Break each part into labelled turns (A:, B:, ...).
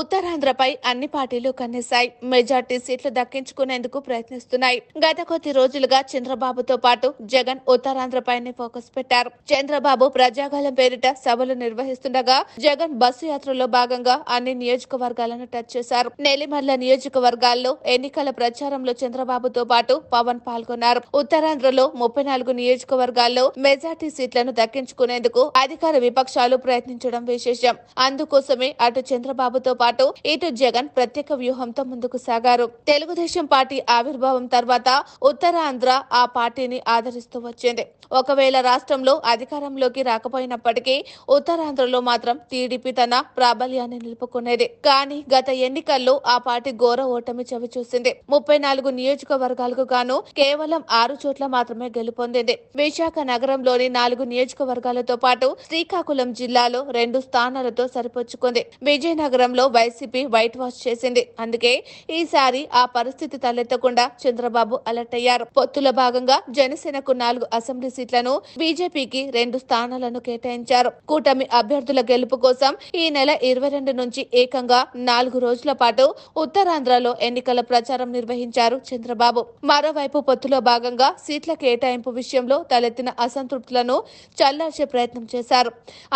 A: ఉత్తరాంధ్రపై అన్ని పార్టీలు కన్నేశాయి మెజార్టీ సీట్లు దక్కించుకునేందుకు ప్రయత్నిస్తున్నాయి గత కొద్ది రోజులుగా చంద్రబాబుతో పాటు జగన్ ఉత్తరాంధ్రపైనే ఫోకస్ పెట్టారు చంద్రబాబు ప్రజాగాలం పేరిట సభలు నిర్వహిస్తుండగా జగన్ బస్సు యాత్రలో భాగంగా అన్ని నియోజకవర్గాలను టచ్ చేశారు నెల్లిమర్ల నియోజకవర్గాల్లో ఎన్నికల ప్రచారంలో చంద్రబాబుతో పాటు పవన్ పాల్గొన్నారు ఉత్తరాంధ్రలో ముప్పై నాలుగు నియోజకవర్గాల్లో మెజార్టీ సీట్లను దక్కించుకునేందుకు అధికార విపక్షాలు ప్రయత్నించడం విశేషం అందుకోసమే అటు చంద్రబాబుతో పాటు పాటు ఇటు జగన్ ప్రత్యేక వ్యూహంతో ముందుకు సాగారు తెలుగుదేశం పార్టీ ఆవిర్భావం తర్వాత ఉత్తరాంధ్ర ఆ పార్టీని ఆదరిస్తూ వచ్చింది ఒకవేళ రాష్ట్రంలో అధికారంలోకి రాకపోయినప్పటికీ ఉత్తరాంధ్రలో మాత్రం టీడీపీ తన ప్రాబల్యాన్ని నిలుపుకునేది కానీ గత ఎన్నికల్లో ఆ పార్టీ ఘోర ఓటమి చవిచూసింది ముప్పై నాలుగు నియోజకవర్గాలకు గాను కేవలం ఆరు చోట్ల మాత్రమే గెలుపొందింది విశాఖ నగరంలోని నాలుగు నియోజకవర్గాలతో పాటు శ్రీకాకుళం జిల్లాలో రెండు స్థానాలతో సరిపుచ్చుకుంది విజయనగరంలో వైసీపీ వైట్ వాష్ చేసింది అందుకే ఈసారి ఆ పరిస్థితి తలెత్తకుండా చంద్రబాబు అలర్ట్ అయ్యారు పొత్తుల భాగంగా జనసేనకు నాలుగు అసెంబ్లీ సీట్లను బీజేపీకి రెండు స్థానాలను కేటాయించారు కూటమి అభ్యర్థుల గెలుపు కోసం ఈ నెల ఇరవై రెండు నుంచి ఏకంగా నాలుగు రోజుల పాటు ఉత్తరాంధ్రలో ఎన్నికల ప్రచారం నిర్వహించారు చంద్రబాబు మరోవైపు పొత్తులో భాగంగా సీట్ల కేటాయింపు విషయంలో తలెత్తిన అసంతృప్తులను చల్లార్చే ప్రయత్నం చేశారు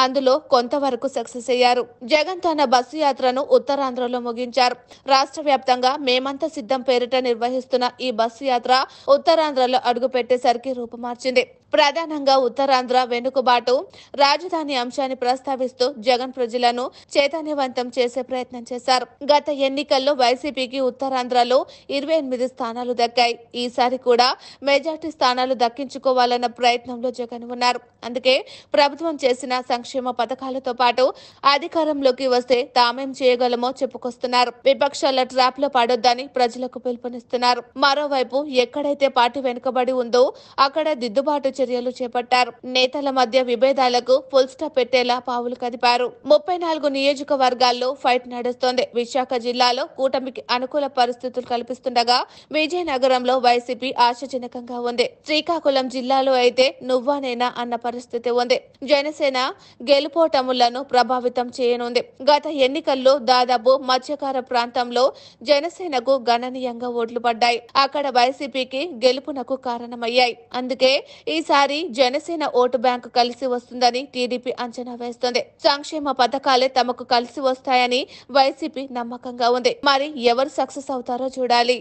A: అందులో కొంతవరకు సక్సెస్ అయ్యారు జగన్ తన బస్సు యాత్రను యాత్రను ఉత్తరాంధ్రలో ముగించారు రాష్ట్ర వ్యాప్తంగా మేమంతా సిద్ధం పేరిట నిర్వహిస్తున్న ఈ బస్సు యాత్ర ఉత్తరాంధ్రలో అడుగుపెట్టేసరికి రూపుమార్చింది ప్రధానంగా ఉత్తరాంధ్ర వెనుకబాటు రాజధాని అంశాన్ని ప్రస్తావిస్తూ జగన్ ప్రజలను చైతన్యవంతం చేసే ప్రయత్నం చేశారు గత ఎన్నికల్లో వైసీపీకి ఉత్తరాంధ్రలో ఇరవై ఎనిమిది స్థానాలు దక్కాయి ఈసారి కూడా మెజార్టీ స్థానాలు దక్కించుకోవాలన్న ప్రయత్నంలో జగన్ ఉన్నారు అందుకే ప్రభుత్వం చేసిన సంక్షేమ పథకాలతో పాటు అధికారంలోకి వస్తే తామేం చేయగలమో చెప్పుకొస్తున్నారు విపక్షాల ట్రాప్ లో పడొద్దని ప్రజలకు పిలుపునిస్తున్నారు మరోవైపు ఎక్కడైతే పార్టీ వెనుకబడి ఉందో అక్కడ దిద్దుబాటు చర్యలు చేపట్టారు నేతల మధ్య విభేదాలకు పుల్స్ట పెట్టేలా పావులు కదిపారు ముప్పై నాలుగు నియోజకవర్గాల్లో ఫైట్ నడుస్తోంది విశాఖ జిల్లాలో కూటమికి అనుకూల పరిస్థితులు కల్పిస్తుండగా విజయనగరంలో వైసీపీ ఆశాజనకంగా ఉంది శ్రీకాకుళం జిల్లాలో అయితే నువ్వానేనా అన్న పరిస్థితి ఉంది జనసేన గెలుపోటములను ప్రభావితం చేయనుంది గత ఎన్నికల్లో దాదాపు మత్స్యకార ప్రాంతంలో జనసేనకు గణనీయంగా ఓట్లు పడ్డాయి అక్కడ వైసీపీకి గెలుపునకు కారణమయ్యాయి అందుకే ఈ ఈసారి జనసేన ఓటు బ్యాంకు కలిసి వస్తుందని టీడీపీ అంచనా వేస్తుంది సంక్షేమ పథకాలే తమకు కలిసి వస్తాయని వైసీపీ నమ్మకంగా ఉంది మరి ఎవరు సక్సెస్ అవుతారో చూడాలి